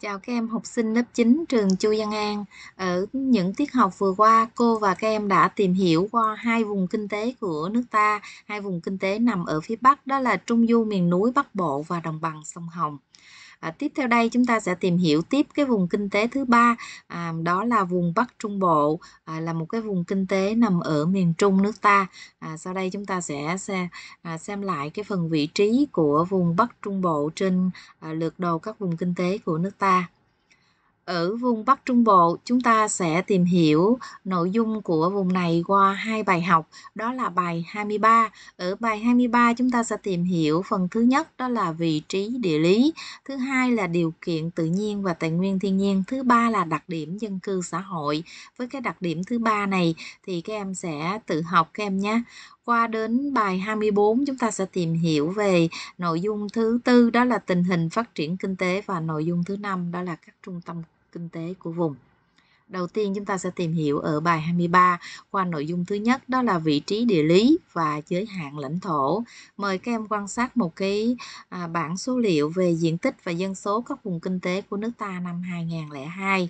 Chào các em học sinh lớp 9 trường Chu Văn An. Ở những tiết học vừa qua, cô và các em đã tìm hiểu qua hai vùng kinh tế của nước ta, hai vùng kinh tế nằm ở phía Bắc đó là Trung Du miền núi Bắc Bộ và đồng bằng sông Hồng à, tiếp theo đây chúng ta sẽ tìm hiểu tiếp cái vùng kinh tế thứ ba à, đó là vùng Bắc Trung Bộ à, là một cái vùng kinh tế nằm ở miền Trung nước ta à, sau đây chúng ta sẽ, sẽ à, xem lại cái phần vị trí của vùng Bắc Trung Bộ trên à, lượt đầu các vùng kinh tế của nước ta ở vùng Bắc Trung Bộ, chúng ta sẽ tìm hiểu nội dung của vùng này qua hai bài học, đó là bài 23. Ở bài 23 chúng ta sẽ tìm hiểu phần thứ nhất đó là vị trí địa lý, thứ hai là điều kiện tự nhiên và tài nguyên thiên nhiên, thứ ba là đặc điểm dân cư xã hội. Với cái đặc điểm thứ ba này thì các em sẽ tự học các em nhé qua đến bài 24 chúng ta sẽ tìm hiểu về nội dung thứ tư đó là tình hình phát triển kinh tế và nội dung thứ năm đó là các trung tâm kinh tế của vùng. Đầu tiên chúng ta sẽ tìm hiểu ở bài 23 qua nội dung thứ nhất đó là vị trí địa lý và giới hạn lãnh thổ. Mời các em quan sát một cái à, bảng số liệu về diện tích và dân số các vùng kinh tế của nước ta năm 2002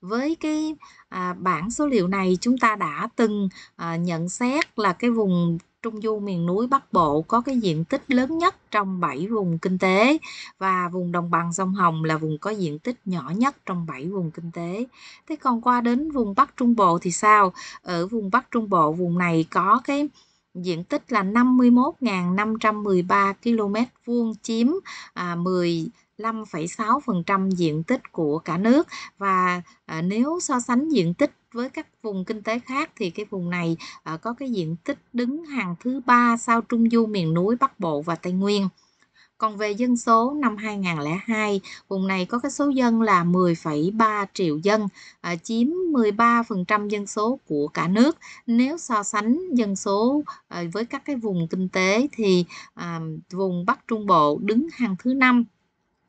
với cái à, bảng số liệu này chúng ta đã từng à, nhận xét là cái vùng Trung du miền núi Bắc Bộ có cái diện tích lớn nhất trong 7 vùng kinh tế và vùng đồng bằng sông Hồng là vùng có diện tích nhỏ nhất trong 7 vùng kinh tế. Thế còn qua đến vùng Bắc Trung Bộ thì sao? Ở vùng Bắc Trung Bộ vùng này có cái diện tích là 51.513 km vuông chiếm à, 10 5,6% diện tích của cả nước và à, nếu so sánh diện tích với các vùng kinh tế khác thì cái vùng này à, có cái diện tích đứng hàng thứ ba sau Trung Du miền núi Bắc Bộ và Tây Nguyên. Còn về dân số năm 2002, vùng này có cái số dân là 10,3 triệu dân, à, chiếm 13% dân số của cả nước. Nếu so sánh dân số à, với các cái vùng kinh tế thì à, vùng Bắc Trung Bộ đứng hàng thứ năm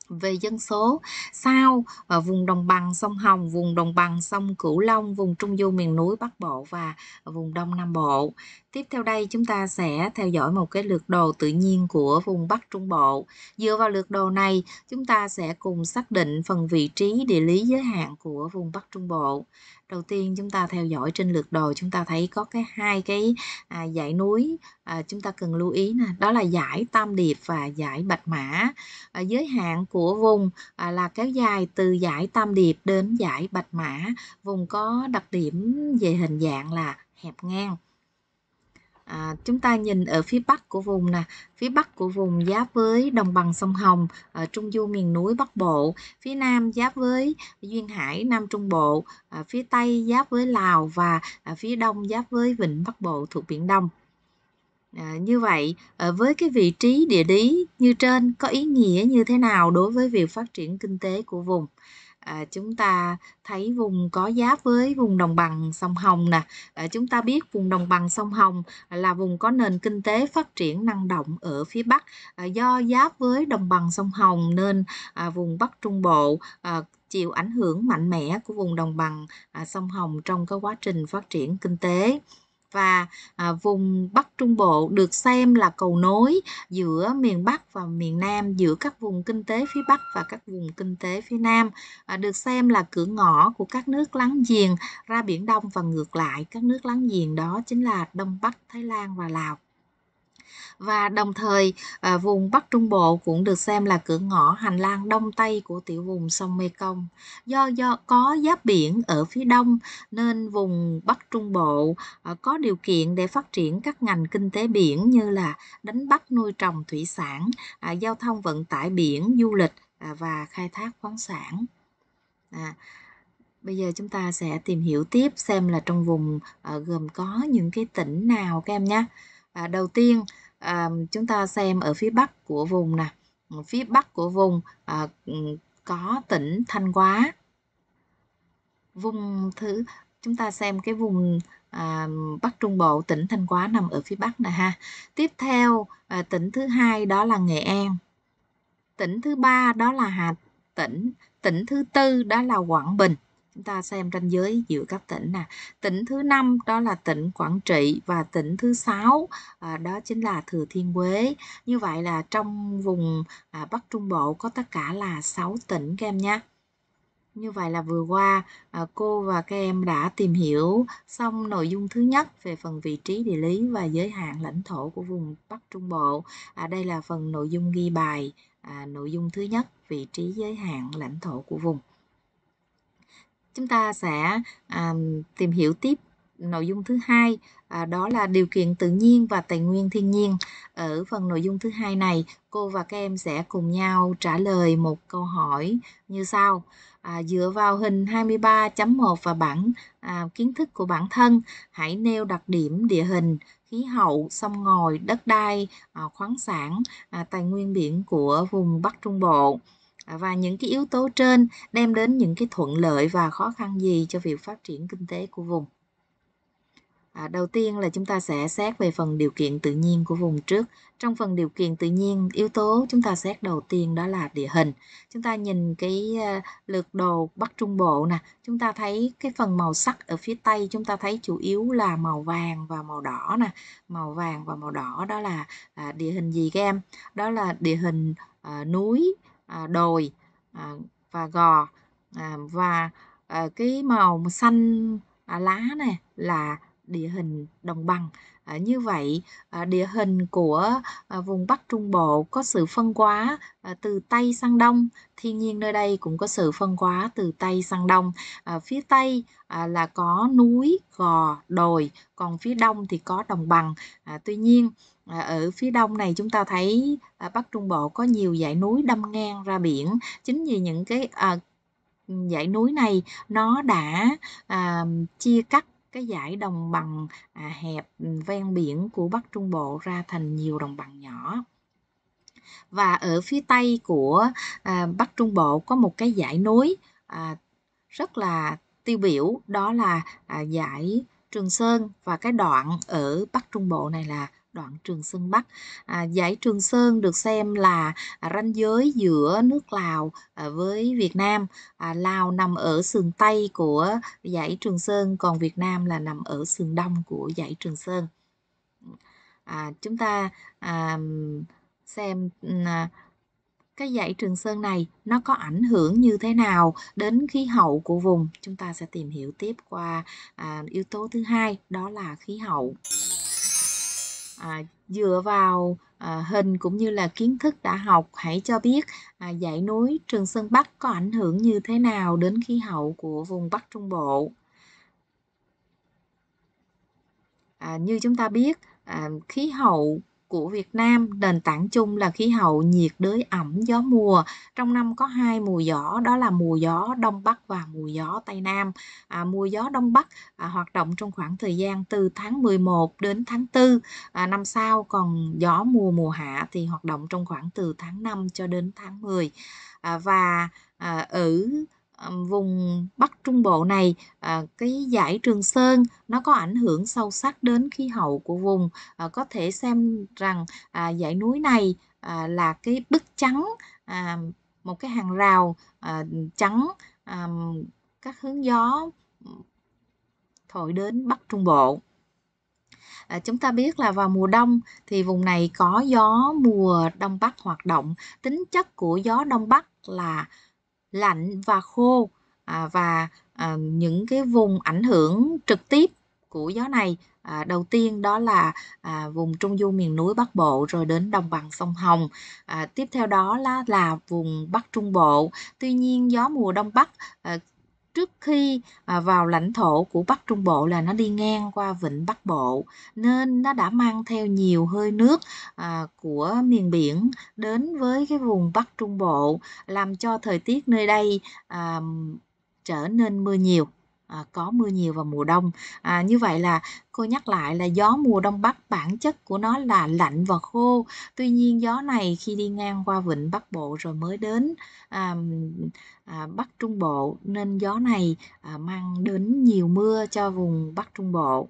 về dân số sao và ờ, vùng đồng bằng sông Hồng, vùng đồng bằng sông Cửu Long, vùng trung du miền núi Bắc Bộ và vùng Đông Nam Bộ. Tiếp theo đây chúng ta sẽ theo dõi một cái lượt đồ tự nhiên của vùng Bắc Trung Bộ. Dựa vào lượt đồ này, chúng ta sẽ cùng xác định phần vị trí địa lý giới hạn của vùng Bắc Trung Bộ. Đầu tiên chúng ta theo dõi trên lượt đồ chúng ta thấy có cái hai cái à, dãy núi à, chúng ta cần lưu ý nè, đó là dãy Tam Điệp và dãy Bạch Mã. À, giới hạn của vùng à, là kéo dài từ dãy Tam Điệp đến dãy Bạch Mã. Vùng có đặc điểm về hình dạng là hẹp ngang. À, chúng ta nhìn ở phía bắc của vùng nè, phía bắc của vùng giáp với đồng bằng sông Hồng, ở trung du miền núi Bắc Bộ, phía nam giáp với duyên hải Nam Trung Bộ, à, phía tây giáp với Lào và à, phía đông giáp với vịnh Bắc Bộ thuộc biển Đông. À, như vậy à, với cái vị trí địa lý như trên có ý nghĩa như thế nào đối với việc phát triển kinh tế của vùng? à, chúng ta thấy vùng có giáp với vùng đồng bằng sông Hồng nè à, chúng ta biết vùng đồng bằng sông Hồng là vùng có nền kinh tế phát triển năng động ở phía Bắc à, do giáp với đồng bằng sông Hồng nên à, vùng Bắc Trung Bộ à, chịu ảnh hưởng mạnh mẽ của vùng đồng bằng à, sông Hồng trong cái quá trình phát triển kinh tế và à, vùng Bắc Trung Bộ được xem là cầu nối giữa miền Bắc và miền Nam, giữa các vùng kinh tế phía Bắc và các vùng kinh tế phía Nam, à, được xem là cửa ngõ của các nước láng giềng ra Biển Đông và ngược lại, các nước láng giềng đó chính là Đông Bắc, Thái Lan và Lào và đồng thời à, vùng Bắc Trung Bộ cũng được xem là cửa ngõ hành lang đông tây của tiểu vùng sông Mekong. Do do có giáp biển ở phía đông nên vùng Bắc Trung Bộ à, có điều kiện để phát triển các ngành kinh tế biển như là đánh bắt nuôi trồng thủy sản, à, giao thông vận tải biển, du lịch à, và khai thác khoáng sản. À, Bây giờ chúng ta sẽ tìm hiểu tiếp xem là trong vùng à, gồm có những cái tỉnh nào các em nhé. À, đầu tiên à, chúng ta xem ở phía bắc của vùng nè ừ, phía bắc của vùng à, ừ, có tỉnh Thanh Hóa vùng thứ chúng ta xem cái vùng à, Bắc Trung Bộ tỉnh Thanh Hóa nằm ở phía Bắc nè ha tiếp theo à, tỉnh thứ hai đó là Nghệ An tỉnh thứ ba đó là Hà Tĩnh tỉnh thứ tư đó là Quảng Bình chúng ta xem ranh giới giữa các tỉnh nè tỉnh thứ năm đó là tỉnh quảng trị và tỉnh thứ sáu à, đó chính là thừa thiên huế như vậy là trong vùng à, bắc trung bộ có tất cả là 6 tỉnh các em nhé như vậy là vừa qua à, cô và các em đã tìm hiểu xong nội dung thứ nhất về phần vị trí địa lý và giới hạn lãnh thổ của vùng bắc trung bộ à, đây là phần nội dung ghi bài à, nội dung thứ nhất vị trí giới hạn lãnh thổ của vùng chúng ta sẽ à, tìm hiểu tiếp nội dung thứ hai à, đó là điều kiện tự nhiên và tài nguyên thiên nhiên ở phần nội dung thứ hai này cô và các em sẽ cùng nhau trả lời một câu hỏi như sau à, dựa vào hình 23.1 và bản à, kiến thức của bản thân hãy nêu đặc điểm địa hình khí hậu sông ngòi đất đai à, khoáng sản à, tài nguyên biển của vùng bắc trung bộ À, và những cái yếu tố trên đem đến những cái thuận lợi và khó khăn gì cho việc phát triển kinh tế của vùng À, đầu tiên là chúng ta sẽ xét về phần điều kiện tự nhiên của vùng trước. Trong phần điều kiện tự nhiên, yếu tố chúng ta xét đầu tiên đó là địa hình. Chúng ta nhìn cái à, lượt đồ Bắc Trung Bộ nè, chúng ta thấy cái phần màu sắc ở phía Tây chúng ta thấy chủ yếu là màu vàng và màu đỏ nè. Màu vàng và màu đỏ đó là à, địa hình gì các em? Đó là địa hình à, núi À, đồi à, và gò à, và cái màu xanh lá này là địa hình đồng bằng như vậy địa hình của vùng bắc trung bộ có sự phân hóa từ tây sang đông thiên nhiên nơi đây cũng có sự phân hóa từ tây sang đông phía tây là có núi gò đồi còn phía đông thì có đồng bằng tuy nhiên À, ở phía đông này chúng ta thấy à, Bắc Trung Bộ có nhiều dãy núi đâm ngang ra biển. Chính vì những cái à, dãy núi này nó đã à, chia cắt cái dải đồng bằng à, hẹp ven biển của Bắc Trung Bộ ra thành nhiều đồng bằng nhỏ và ở phía tây của à, Bắc Trung Bộ có một cái dãy núi à, rất là tiêu biểu đó là à, dãy Trường Sơn và cái đoạn ở Bắc Trung Bộ này là đoạn Trường Sơn Bắc. À, dãy Trường Sơn được xem là à, ranh giới giữa nước Lào à, với Việt Nam. À, Lào nằm ở sườn Tây của dãy Trường Sơn, còn Việt Nam là nằm ở sườn Đông của dãy Trường Sơn. À, chúng ta à, xem à, cái dãy Trường Sơn này nó có ảnh hưởng như thế nào đến khí hậu của vùng. Chúng ta sẽ tìm hiểu tiếp qua à, yếu tố thứ hai đó là khí hậu à, dựa vào à, hình cũng như là kiến thức đã học hãy cho biết à, dãy núi Trường Sơn Bắc có ảnh hưởng như thế nào đến khí hậu của vùng Bắc Trung Bộ. À, như chúng ta biết à, khí hậu của Việt Nam, nền tảng chung là khí hậu nhiệt đới ẩm gió mùa. Trong năm có hai mùa gió, đó là mùa gió Đông Bắc và mùa gió Tây Nam. À, mùa gió Đông Bắc à, hoạt động trong khoảng thời gian từ tháng 11 đến tháng 4. À, năm sau còn gió mùa mùa hạ thì hoạt động trong khoảng từ tháng 5 cho đến tháng 10. À, và à, ở À, vùng Bắc Trung Bộ này à, cái dải Trường Sơn nó có ảnh hưởng sâu sắc đến khí hậu của vùng à, có thể xem rằng dãy núi này là cái bức trắng một cái hàng rào trắng các hướng gió thổi đến Bắc Trung Bộ. À, chúng ta biết là vào mùa đông thì vùng này có gió mùa đông bắc hoạt động tính chất của gió đông bắc là lạnh và khô à, và à, những cái vùng ảnh hưởng trực tiếp của gió này à, đầu tiên đó là à, vùng trung du miền núi bắc bộ rồi đến đồng bằng sông hồng à, tiếp theo đó là là vùng bắc trung bộ tuy nhiên gió mùa đông bắc à, trước khi à, vào lãnh thổ của Bắc Trung Bộ là nó đi ngang qua vịnh Bắc Bộ nên nó đã mang theo nhiều hơi nước à, của miền biển đến với cái vùng Bắc Trung Bộ làm cho thời tiết nơi đây à, trở nên mưa nhiều à, có mưa nhiều vào mùa đông à, như vậy là cô nhắc lại là gió mùa đông bắc bản chất của nó là lạnh và khô tuy nhiên gió này khi đi ngang qua vịnh bắc bộ rồi mới đến à, à, bắc trung bộ nên gió này à, mang đến nhiều mưa cho vùng bắc trung bộ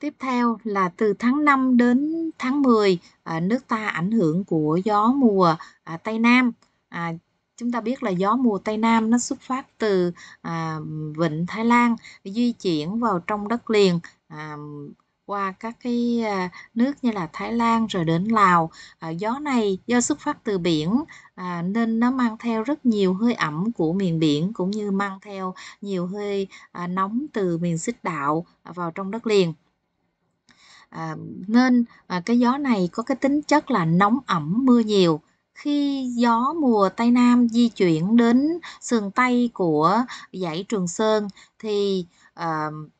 Tiếp theo là từ tháng 5 đến tháng 10, à, nước ta ảnh hưởng của gió mùa à, Tây Nam. À, chúng ta biết là gió mùa tây nam nó xuất phát từ à, vịnh thái lan di chuyển vào trong đất liền à, qua các cái à, nước như là Thái Lan rồi đến Lào à, gió này do xuất phát từ biển à, nên nó mang theo rất nhiều hơi ẩm của miền biển cũng như mang theo nhiều hơi à, nóng từ miền xích đạo vào trong đất liền à, nên à, cái gió này có cái tính chất là nóng ẩm mưa nhiều khi gió mùa Tây Nam di chuyển đến sườn Tây của dãy Trường Sơn thì uh,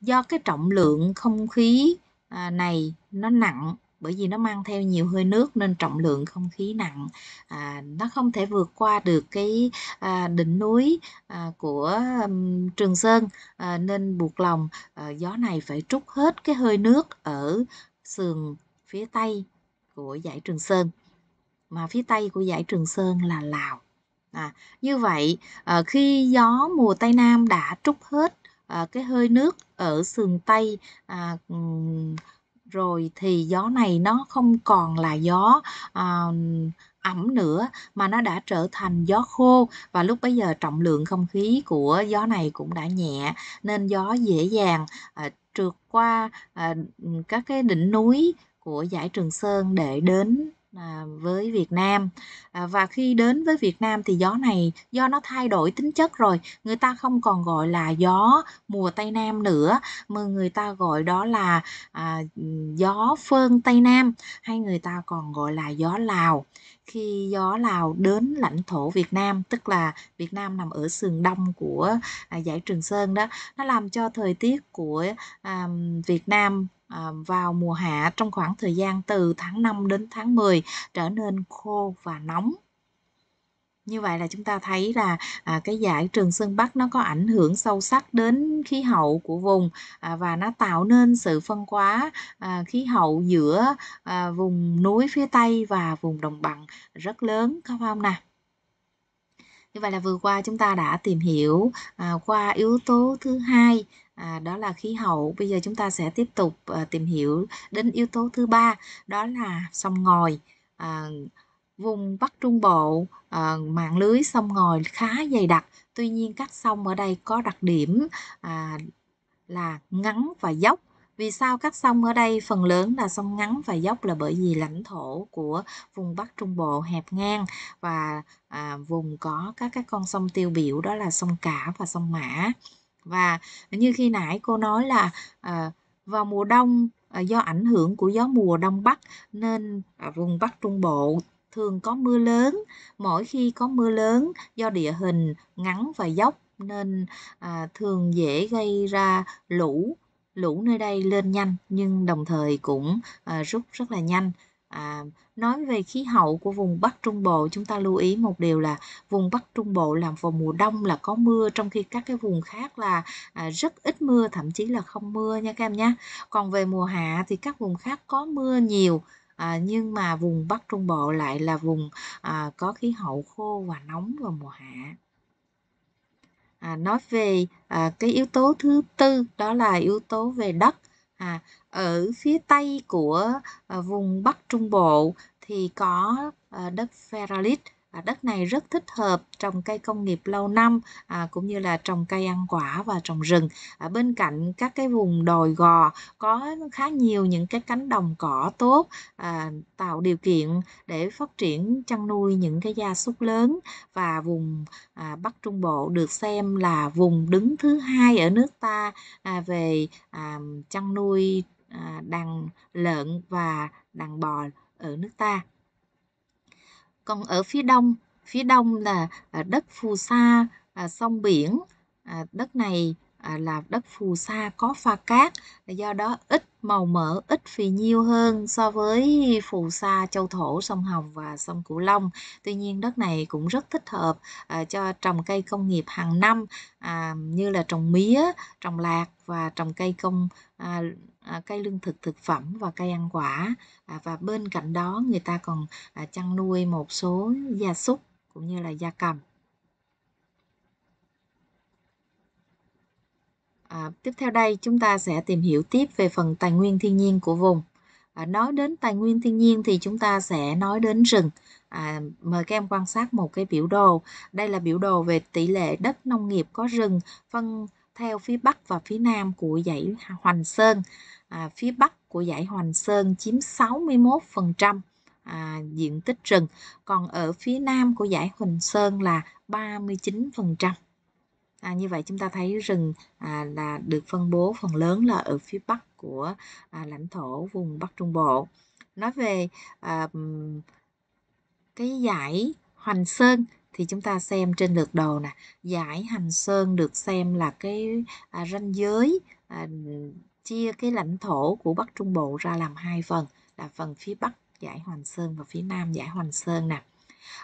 do cái trọng lượng không khí uh, này nó nặng bởi vì nó mang theo nhiều hơi nước nên trọng lượng không khí nặng à, nó không thể vượt qua được cái à, đỉnh núi à, của um, Trường Sơn à, nên buộc lòng à, gió này phải trút hết cái hơi nước ở sườn phía tây của dãy Trường Sơn mà phía tây của dãy Trường Sơn là Lào. À, như vậy à, khi gió mùa Tây Nam đã trút hết à, cái hơi nước ở sườn Tây à, rồi thì gió này nó không còn là gió à, ẩm nữa mà nó đã trở thành gió khô và lúc bấy giờ trọng lượng không khí của gió này cũng đã nhẹ nên gió dễ dàng à, trượt qua à, các cái đỉnh núi của dãy Trường Sơn để đến À, với Việt Nam à, và khi đến với Việt Nam thì gió này do nó thay đổi tính chất rồi người ta không còn gọi là gió mùa Tây Nam nữa mà người ta gọi đó là à, gió phơn Tây Nam hay người ta còn gọi là gió Lào khi gió Lào đến lãnh thổ Việt Nam tức là Việt Nam nằm ở sườn đông của à, dãy Trường Sơn đó nó làm cho thời tiết của à, Việt Nam À, vào mùa hạ trong khoảng thời gian từ tháng 5 đến tháng 10 trở nên khô và nóng như vậy là chúng ta thấy là à, cái giải trường sơn bắc nó có ảnh hưởng sâu sắc đến khí hậu của vùng à, và nó tạo nên sự phân hóa à, khí hậu giữa à, vùng núi phía tây và vùng đồng bằng rất lớn có không nào như vậy là vừa qua chúng ta đã tìm hiểu à, qua yếu tố thứ hai à, đó là khí hậu bây giờ chúng ta sẽ tiếp tục à, tìm hiểu đến yếu tố thứ ba đó là sông ngòi à, vùng bắc trung bộ à, mạng lưới sông ngòi khá dày đặc tuy nhiên các sông ở đây có đặc điểm à, là ngắn và dốc vì sao các sông ở đây phần lớn là sông ngắn và dốc là bởi vì lãnh thổ của vùng Bắc Trung Bộ hẹp ngang và à, vùng có các các con sông tiêu biểu đó là sông Cả và sông Mã và như khi nãy cô nói là à, vào mùa đông à, do ảnh hưởng của gió mùa đông bắc nên à, vùng bắc trung bộ thường có mưa lớn mỗi khi có mưa lớn do địa hình ngắn và dốc nên à, thường dễ gây ra lũ lũ nơi đây lên nhanh nhưng đồng thời cũng à, rút rất là nhanh À, nói về khí hậu của vùng Bắc Trung Bộ, chúng ta lưu ý một điều là vùng Bắc Trung Bộ làm vào mùa đông là có mưa, trong khi các cái vùng khác là à, rất ít mưa, thậm chí là không mưa nha các em nhé. Còn về mùa hạ thì các vùng khác có mưa nhiều, à, nhưng mà vùng Bắc Trung Bộ lại là vùng à, có khí hậu khô và nóng vào mùa hạ. À, nói về à, cái yếu tố thứ tư đó là yếu tố về đất à, ở phía tây của ờ, vùng Bắc Trung Bộ thì có ờ, đất Ferralit à, đất này rất thích hợp trồng cây công nghiệp lâu năm à, cũng như là trồng cây ăn quả và trồng rừng à, bên cạnh các cái vùng đồi gò có khá nhiều những cái cánh đồng cỏ tốt à, tạo điều kiện để phát triển chăn nuôi những cái gia súc lớn và vùng à, Bắc Trung Bộ được xem là vùng đứng thứ hai ở nước ta à, về à, chăn nuôi à, đàn lợn và đàn bò ở nước ta còn ở phía đông phía đông là à, đất phù sa à, sông biển à, đất này À, là đất phù sa có pha cát do đó ít màu mỡ ít phì nhiêu hơn so với phù sa châu thổ sông Hồng và sông Cửu Long tuy nhiên đất này cũng rất thích hợp à, cho trồng cây công nghiệp hàng năm à, như là trồng mía trồng lạc và trồng cây công cây lương thực thực phẩm và cây ăn quả và bên cạnh đó người ta còn chăn nuôi một số gia súc cũng như là gia cầm À, tiếp theo đây chúng ta sẽ tìm hiểu tiếp về phần tài nguyên thiên nhiên của vùng. À, nói đến tài nguyên thiên nhiên thì chúng ta sẽ nói đến rừng. À, mời các em quan sát một cái biểu đồ. Đây là biểu đồ về tỷ lệ đất nông nghiệp có rừng phân theo phía Bắc và phía Nam của dãy Hoành Sơn. À, phía Bắc của dãy Hoành Sơn chiếm 61% à, diện tích rừng, còn ở phía Nam của dãy Hoành Sơn là 39% à, như vậy chúng ta thấy rừng à, là được phân bố phần lớn là ở phía bắc của à, lãnh thổ vùng bắc trung bộ nói về à, cái giải hoành sơn thì chúng ta xem trên lượt đồ nè giải hành sơn được xem là cái à, ranh giới à, chia cái lãnh thổ của bắc trung bộ ra làm hai phần là phần phía bắc giải hoành sơn và phía nam giải hoành sơn nè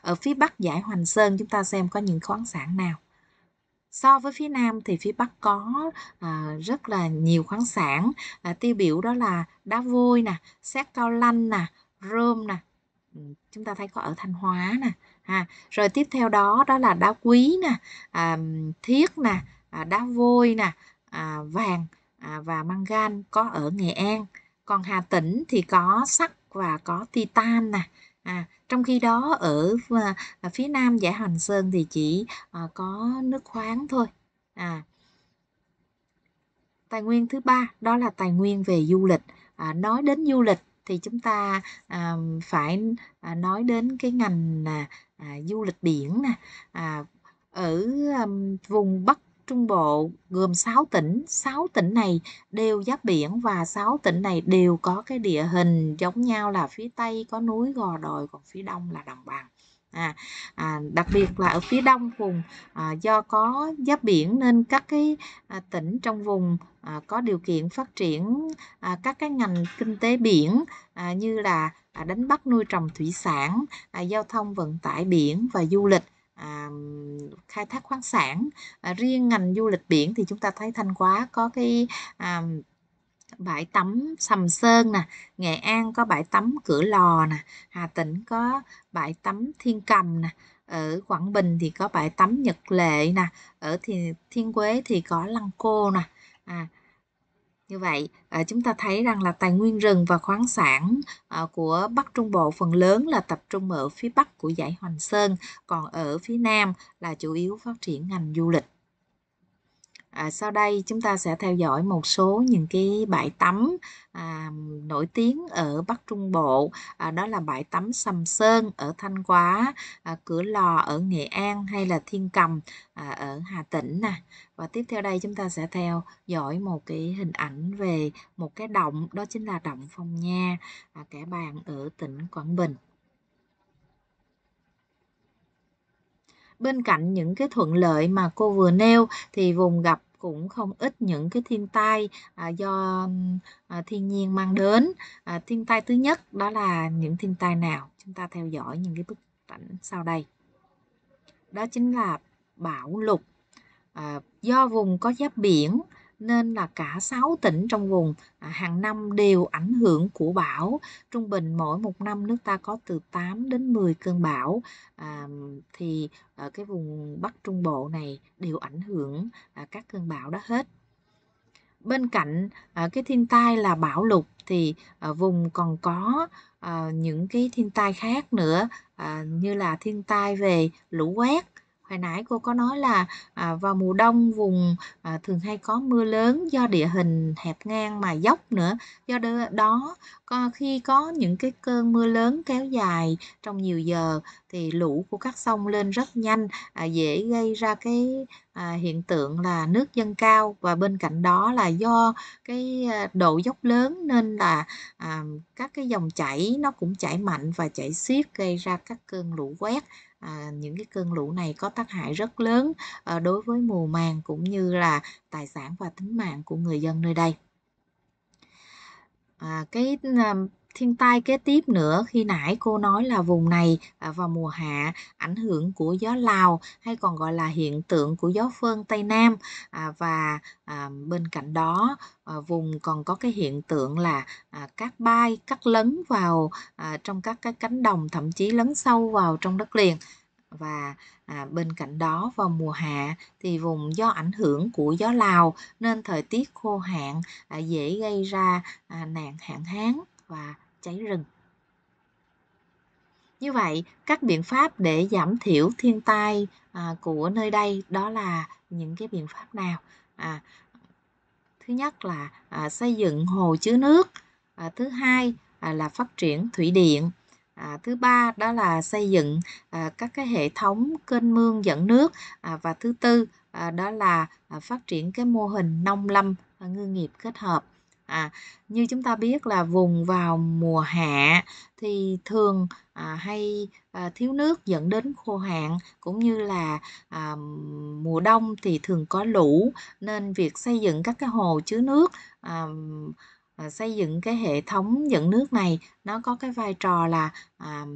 ở phía bắc giải hoành sơn chúng ta xem có những khoáng sản nào so với phía nam thì phía bắc có à, rất là nhiều khoáng sản à, tiêu biểu đó là đá vôi nè sát cao lanh nè rơm nè ừ, chúng ta thấy có ở thanh hóa nè ha rồi tiếp theo đó đó là đá quý nè à, thiết nè à, đá vôi nè à, vàng à, và mangan có ở nghệ an còn hà tĩnh thì có sắt và có titan nè À, trong khi đó ở, ờ, à, phía nam dãy Hoành Sơn thì chỉ ờ, có nước khoáng thôi. À. Tài nguyên thứ ba đó là tài nguyên về du lịch. À, nói đến du lịch thì chúng ta à, phải à, nói đến cái ngành à, à, du lịch biển nè. À, ở um, vùng Bắc Trung Bộ gồm 6 tỉnh, 6 tỉnh này đều giáp biển và 6 tỉnh này đều có cái địa hình giống nhau là phía Tây có núi gò đồi còn phía Đông là đồng bằng. À, à, đặc biệt là ở phía đông vùng à, do có giáp biển nên các cái à, tỉnh trong vùng à, có điều kiện phát triển à, các cái ngành kinh tế biển à, như là à, đánh bắt nuôi trồng thủy sản, à, giao thông vận tải biển và du lịch à, khai thác khoáng sản à, riêng ngành du lịch biển thì chúng ta thấy thanh hóa có cái à, bãi tắm Sầm Sơn nè, Nghệ An có bãi tắm Cửa Lò nè, Hà Tĩnh có bãi tắm Thiên Cầm nè, ở Quảng Bình thì có bãi tắm Nhật Lệ nè, ở thì Thiên Quế thì có Lăng Cô nè. À, như vậy à, chúng ta thấy rằng là tài nguyên rừng và khoáng sản à, của Bắc Trung Bộ phần lớn là tập trung ở phía Bắc của dãy Hoành Sơn còn ở phía Nam là chủ yếu phát triển ngành du lịch À, sau đây chúng ta sẽ theo dõi một số những cái bãi tắm à, nổi tiếng ở Bắc Trung Bộ à, đó là bãi tắm Sầm Sơn ở Thanh Hóa, à, Cửa Lò ở Nghệ An hay là Thiên Cầm à, ở Hà Tĩnh nè. Và tiếp theo đây chúng ta sẽ theo dõi một cái hình ảnh về một cái động đó chính là động Phong Nha, à, Kẻ bàn ở tỉnh Quảng Bình. bên cạnh những cái thuận lợi mà cô vừa nêu thì vùng gặp cũng không ít những cái thiên tai à, do à, thiên nhiên mang đến à, thiên tai thứ nhất đó là những thiên tai nào chúng ta theo dõi những cái bức ảnh sau đây đó chính là bão lụt à, do vùng có giáp biển nên là cả 6 tỉnh trong vùng à, hàng năm đều ảnh hưởng của bão. Trung bình mỗi một năm nước ta có từ 8 đến 10 cơn bão à, thì ở à, cái vùng Bắc Trung Bộ này đều ảnh hưởng à, các cơn bão đó hết. Bên cạnh cái thiên tai là bão lụt thì à, vùng còn có những cái thiên tai khác nữa như là thiên tai về lũ quét hồi nãy cô có nói là à, vào mùa đông vùng à, thường hay có mưa lớn do địa hình hẹp ngang mà dốc nữa do đó có, khi có những cái cơn mưa lớn kéo dài trong nhiều giờ thì lũ của các sông lên rất nhanh à, dễ gây ra cái à, hiện tượng là nước dâng cao và bên cạnh đó là do cái à, độ dốc lớn nên là à, các cái dòng chảy nó cũng chảy mạnh và chảy xiết gây ra các cơn lũ quét à, những cái cơn lũ này có tác hại rất lớn à, đối với mùa màng cũng như là tài sản và tính mạng của người dân nơi đây à, cái à, thiên tai kế tiếp nữa khi nãy cô nói là vùng này à, vào mùa hạ ảnh hưởng của gió lào hay còn gọi là hiện tượng của gió phơn tây nam à, và à, bên cạnh đó vùng còn có cái hiện tượng là à, cát bay cắt lấn vào trong các cái cánh đồng thậm chí lấn sâu vào trong đất liền và à, bên cạnh đó vào mùa hạ thì vùng do ảnh hưởng của gió lào nên thời tiết khô hạn à, dễ gây ra à, nạn hạn hán và cháy rừng. Như vậy, các biện pháp để giảm thiểu thiên tai à, của nơi đây đó là những cái biện pháp nào? À, thứ nhất là à, xây dựng hồ chứa nước, à, thứ hai à, là phát triển thủy điện, à, thứ ba đó là xây dựng à, các cái hệ thống kênh mương dẫn nước à, và thứ tư à, đó là à, phát triển cái mô hình nông lâm à, ngư nghiệp kết hợp à, như chúng ta biết là vùng vào mùa hạ thì thường à, hay à, thiếu nước dẫn đến khô hạn cũng như là à, mùa đông thì thường có lũ nên việc xây dựng các cái hồ chứa nước à, à xây dựng cái hệ thống dẫn nước này nó có cái vai trò là à,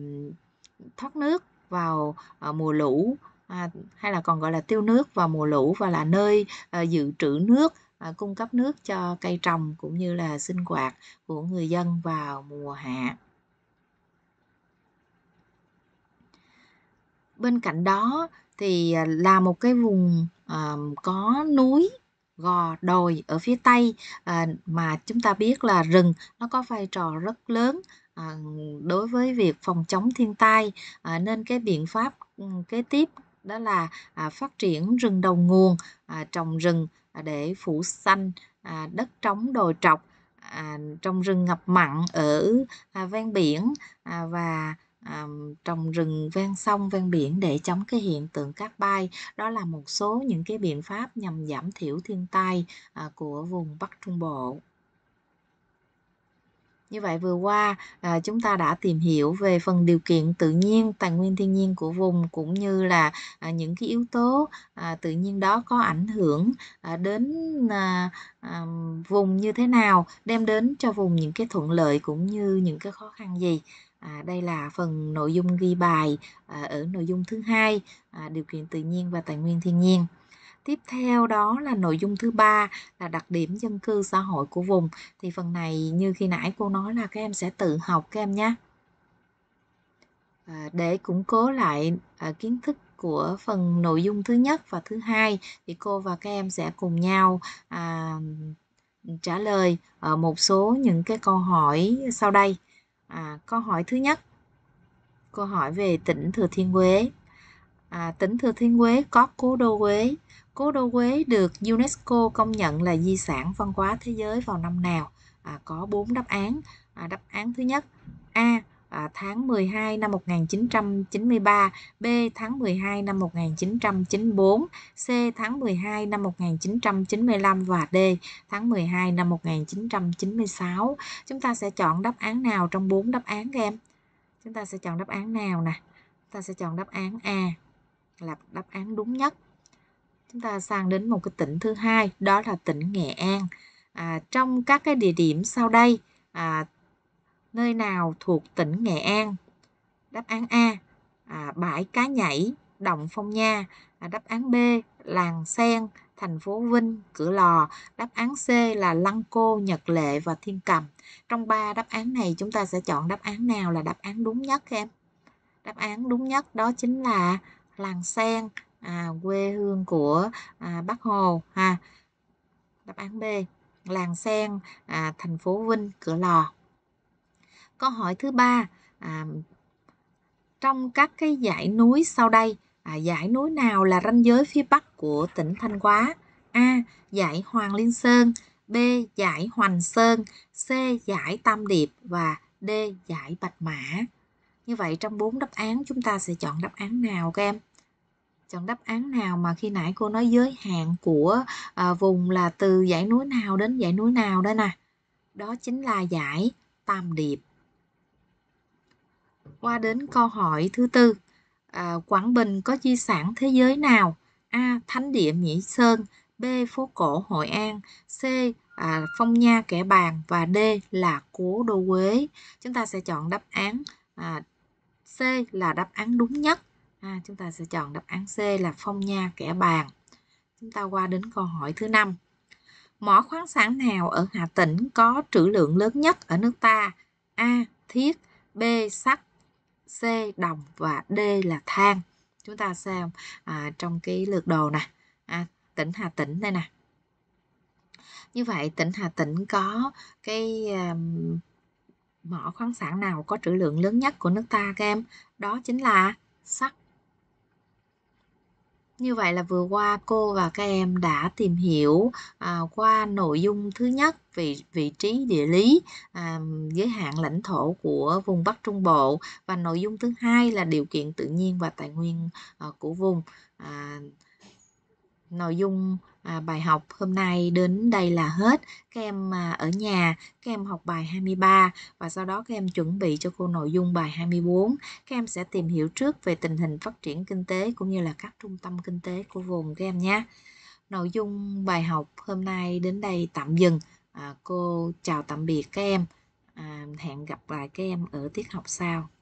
thoát nước vào à, mùa lũ à, hay là còn gọi là tiêu nước vào mùa lũ và là nơi à, dự trữ nước À, cung cấp nước cho cây trồng cũng như là sinh hoạt của người dân vào mùa hạ. Bên cạnh đó thì à, là một cái vùng à, có núi gò đồi ở phía tây mà chúng ta biết là rừng nó có vai trò rất lớn đối với việc phòng chống thiên tai nên cái biện pháp ừ, kế tiếp đó là phát triển rừng đầu nguồn trồng rừng À, để phủ xanh à, đất trống đồi trọc à, trong rừng ngập mặn ở ven biển và trồng rừng ven sông ven biển để chống cái hiện tượng cát bay đó là một số những cái biện pháp nhằm giảm thiểu thiên tai của vùng Bắc Trung Bộ như vậy vừa qua à, chúng ta đã tìm hiểu về phần điều kiện tự nhiên, tài nguyên thiên nhiên của vùng cũng như là à, những cái yếu tố à, tự nhiên đó có ảnh hưởng à, đến à, à, vùng như thế nào, đem đến cho vùng những cái thuận lợi cũng như những cái khó khăn gì. À, đây là phần nội dung ghi bài à, ở nội dung thứ hai à, điều kiện tự nhiên và tài nguyên thiên nhiên tiếp theo đó là nội dung thứ ba là đặc điểm dân cư xã hội của vùng thì phần này như khi nãy cô nói là các em sẽ tự học các em nhé à, để củng cố lại à, kiến thức của phần nội dung thứ nhất và thứ hai thì cô và các em sẽ cùng nhau à, trả lời ở à, một số những cái câu hỏi sau đây à, câu hỏi thứ nhất câu hỏi về tỉnh thừa thiên huế à, tỉnh thừa thiên huế có cố đô huế Cố đô Huế được UNESCO công nhận là di sản văn hóa thế giới vào năm nào? À, có 4 đáp án. À, đáp án thứ nhất A à, tháng 12 năm 1993, B tháng 12 năm 1994, C tháng 12 năm 1995 và D tháng 12 năm 1996. Chúng ta sẽ chọn đáp án nào trong bốn đáp án các em? Chúng ta sẽ chọn đáp án nào nè? Ta sẽ chọn đáp án A là đáp án đúng nhất chúng ta sang đến một cái tỉnh thứ hai đó là tỉnh Nghệ An à, trong các cái địa điểm sau đây à, nơi nào thuộc tỉnh Nghệ An đáp án A à, bãi cá nhảy động phong nha à, đáp án B làng sen thành phố Vinh, Cửa Lò, đáp án C là Lăng Cô, Nhật Lệ và Thiên Cầm. Trong ba đáp án này chúng ta sẽ chọn đáp án nào là đáp án đúng nhất em? Đáp án đúng nhất đó chính là làng sen, à, quê hương của à, bác hồ ha đáp án b làng sen à, thành phố vinh cửa lò câu hỏi thứ ba à, trong các cái dãy núi sau đây à, dãy núi nào là ranh giới phía bắc của tỉnh thanh hóa a dãy hoàng liên sơn b dãy hoành sơn c dãy tam điệp và d dãy bạch mã như vậy trong bốn đáp án chúng ta sẽ chọn đáp án nào các em chọn đáp án nào mà khi nãy cô nói giới hạn của à, vùng là từ dãy núi nào đến dãy núi nào đó nè đó chính là dãy tam điệp qua đến câu hỏi thứ tư à, quảng bình có di sản thế giới nào a thánh địa mỹ sơn b phố cổ hội an c à, phong nha kẻ bàng và d là cố đô huế chúng ta sẽ chọn đáp án à, c là đáp án đúng nhất à, chúng ta sẽ chọn đáp án C là phong nha kẻ bàn. chúng ta qua đến câu hỏi thứ năm mỏ khoáng sản nào ở Hà Tĩnh có trữ lượng lớn nhất ở nước ta A thiết B sắt C đồng và D là than chúng ta xem à, trong cái lượt đồ nè à, tỉnh Hà Tĩnh đây nè như vậy tỉnh Hà Tĩnh có cái um, mỏ khoáng sản nào có trữ lượng lớn nhất của nước ta các em đó chính là sắt như vậy là vừa qua cô và các em đã tìm hiểu à, qua nội dung thứ nhất vị vị trí địa lý à, giới hạn lãnh thổ của vùng Bắc Trung Bộ và nội dung thứ hai là điều kiện tự nhiên và tài nguyên à, của vùng à, nội dung à, bài học hôm nay đến đây là hết. Các em à, ở nhà, các em học bài 23 và sau đó các em chuẩn bị cho cô nội dung bài 24. Các em sẽ tìm hiểu trước về tình hình phát triển kinh tế cũng như là các trung tâm kinh tế của vùng các em nhé. Nội dung bài học hôm nay đến đây tạm dừng. À, cô chào tạm biệt các em. À, hẹn gặp lại các em ở tiết học sau.